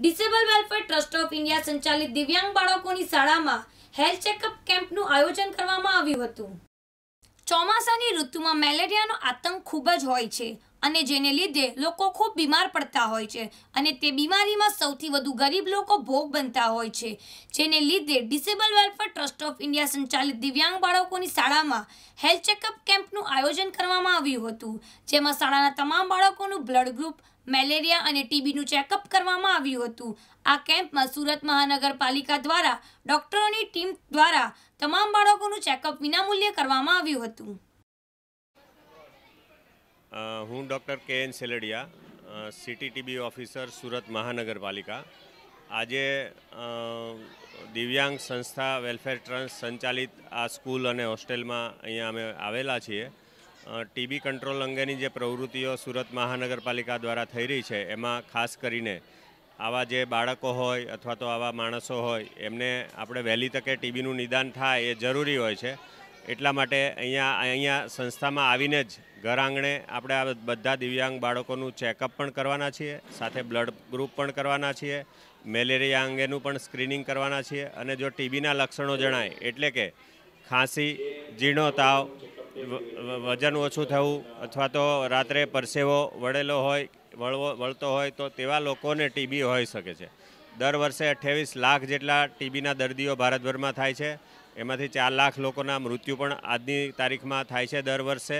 disable welfare trust of India સંચાલિત દિવ્યાંગ બાળકોની શાળામાં હેલ્થ ચેકઅપ કેમ્પનું આયોજન કરવામાં આવ્યું હતું ચોમાસાની ઋતુમાં મેલેરિયાનો આતંક ખૂબ જ હોય છે અને જેને લીધે લોકો ખૂબ બીમાર પડતા હોય છે અને તે બીમારીમાં સૌથી વધુ ગરીબ લોકો ભોગ બનતા હોય છે જેને લીધે disable welfare trust of India સંચાલિત દિવ્યાંગ બાળકોની શાળામાં હેલ્થ ચેકઅપ કેમ્પનું આયોજન કરવામાં આવ્યું હતું જેમાં શાળાના તમામ બાળકોનું બ્લડ ગ્રુપ મેલેરિયા અને ટીબીનું ચેકઅપ કરવામાં આવ્યું હતું આ કેમ્પમાં સુરત મહાનગરપાલિકા દ્વારા ડૉક્ટરોની ટીમ દ્વારા તમામ બાળકોનું ચેકઅપ વિનામૂલ્યે કરવામાં આવ્યું હતું હું doctor K N Seldiya city TB officer Surat મહાનગરપાલિકા આજે દિવ્યાંગ સંસ્થા વેલફેર ટ્રસ્ટ સંચાલિત આ સ્કૂલ અને હોસ્ટેલમાં અહીંયા અમે આવેલા છીએ ટીબી કંટ્રોલ અંગેની જે પ્રવૃત્તિઓ સુરત મહાનગરપાલિકા દ્વારા થઈ રહી છે એમાં ખાસ કરીને આવા જે બાળકો હોય અથવા તો આવા માણસો હોય એમને આપણે વહેલી તકે ટીબીનું નિદાન થાય એ જરૂરી હોય છે એટલા માટે અહીંયા અહીંયા સંસ્થામાં આવીને જ ઘર આંગણે આપણે આ બધા દિવ્યાંગ બાળકોનું ચેકઅપ પણ કરવાના છીએ સાથે બ્લડ ગ્રુપ પણ કરવાના છીએ મેલેરિયા અંગેનું પણ સ્ક્રીનિંગ કરવાના છીએ અને જો ટીબીના લક્ષણો જણાય એટલે કે ખાંસી ઝીણો તાવ વજન ઓછું થવું અથવા તો રાત્રે પરસેવો વળેલો હોય વળવો વળતો હોય તો તેવા લોકોને ટીબી હોઈ શકે છે દર વર્ષે અઠ્યાવીસ લાખ જેટલા ટીબીના દર્દીઓ ભારતભરમાં થાય છે એમાંથી ચાર લાખ લોકોના મૃત્યુ પણ આજની તારીખમાં થાય છે દર વર્ષે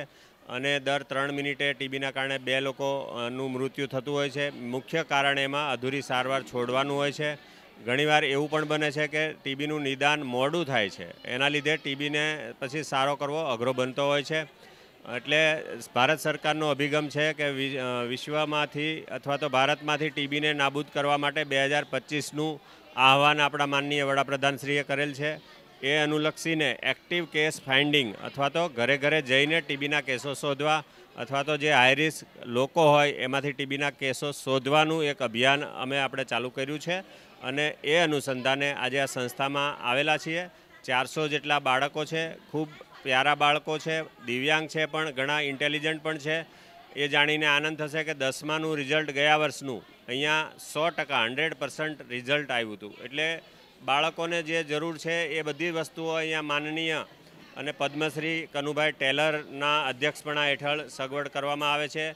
અને દર ત્રણ મિનિટે ટીબીના કારણે બે લોકોનું મૃત્યુ થતું હોય છે મુખ્ય કારણ એમાં અધૂરી સારવાર છોડવાનું હોય છે ઘણીવાર એવું પણ બને છે કે ટીબીનું નિદાન મોડું થાય છે એના લીધે ટીબીને પછી સારો કરવો અઘરો બનતો હોય છે એટલે ભારત સરકારનો અભિગમ છે કે વિશ્વમાંથી અથવા તો ભારતમાંથી ટીબીને નાબૂદ કરવા માટે બે હજાર પચીસનું આહવાન આપણા માનનીય વડાપ્રધાનશ્રીએ કરેલ છે એ અનુલક્ષીને એક્ટિવ કેસ ફાઇન્ડિંગ અથવા તો ઘરે ઘરે જઈને ટીબીના કેસો શોધવા અથવા તો જે આયરિસ લોકો હોય એમાંથી ટીબીના કેસો શોધવાનું એક અભિયાન અમે આપણે ચાલુ કર્યું છે અને એ અનુસંધાને આજે આ સંસ્થામાં આવેલા છીએ ચારસો જેટલા બાળકો છે ખૂબ પ્યારા બાળકો છે દિવ્યાંગ છે પણ ઘણા ઇન્ટેલિજન્ટ પણ છે એ જાણીને આનંદ થશે કે દસમાનું રિઝલ્ટ ગયા વર્ષનું અહીંયા સો ટકા હંડ્રેડ પર્સન્ટ રિઝલ્ટ આવ્યું હતું એટલે બાળકોને જે જરૂર છે એ બધી વસ્તુઓ અહીંયા માનનીય અને પદ્મશ્રી કનુભાઈ ટેલરના અધ્યક્ષપણા હેઠળ સગવડ કરવામાં આવે છે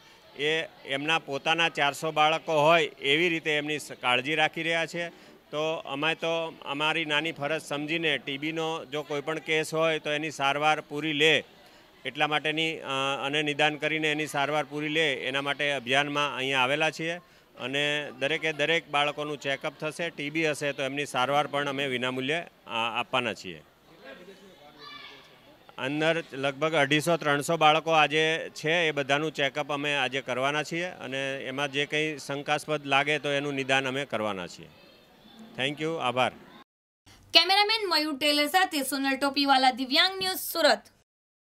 એ એમના પોતાના ચારસો બાળકો હોય એવી રીતે એમની કાળજી રાખી રહ્યા છે તો અમે તો અમારી નાની ફરજ સમજીને ટીબીનો જો કોઈપણ કેસ હોય તો એની સારવાર પૂરી લે એટલા માટેની અને નિદાન કરીને એની સારવાર પૂરી લે એના માટે અભિયાનમાં અહીંયા આવેલા છીએ અને દરેકે દરેક બાળકોનું ચેકઅપ થશે ટીબી હશે તો એમની સારવાર પણ અમે વિનામૂલ્યે આપવાના છીએ અંદર લગભગ અઢીસો ત્રણસો બાળકો આજે છે એ બધાનું ચેકઅપ અમે આજે કરવાના છીએ અને એમાં જે કંઈ શંકાસ્પદ લાગે તો એનું નિદાન અમે કરવાના છીએ થેન્ક યુ આભાર કેમેરામેન મયુર ટેલર સાથે સોનલ ટોપીવાલા દિવ્યાંગ ન્યૂઝ સુરત